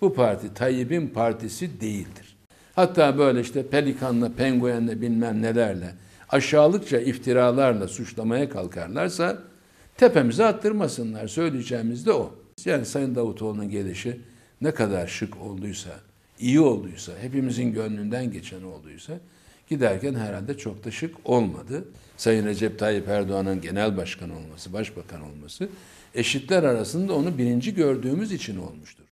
Bu parti Tayyip'in partisi değildir. Hatta böyle işte pelikanla, penguenle bilmem nelerle aşağılıkça iftiralarla suçlamaya kalkarlarsa tepemize attırmasınlar. Söyleyeceğimiz de o. Yani Sayın Davutoğlu'nun gelişi ne kadar şık olduysa, iyi olduysa, hepimizin gönlünden geçen olduysa giderken herhalde çok da şık olmadı. Sayın Recep Tayyip Erdoğan'ın genel başkan olması, başbakan olması eşitler arasında onu birinci gördüğümüz için olmuştur.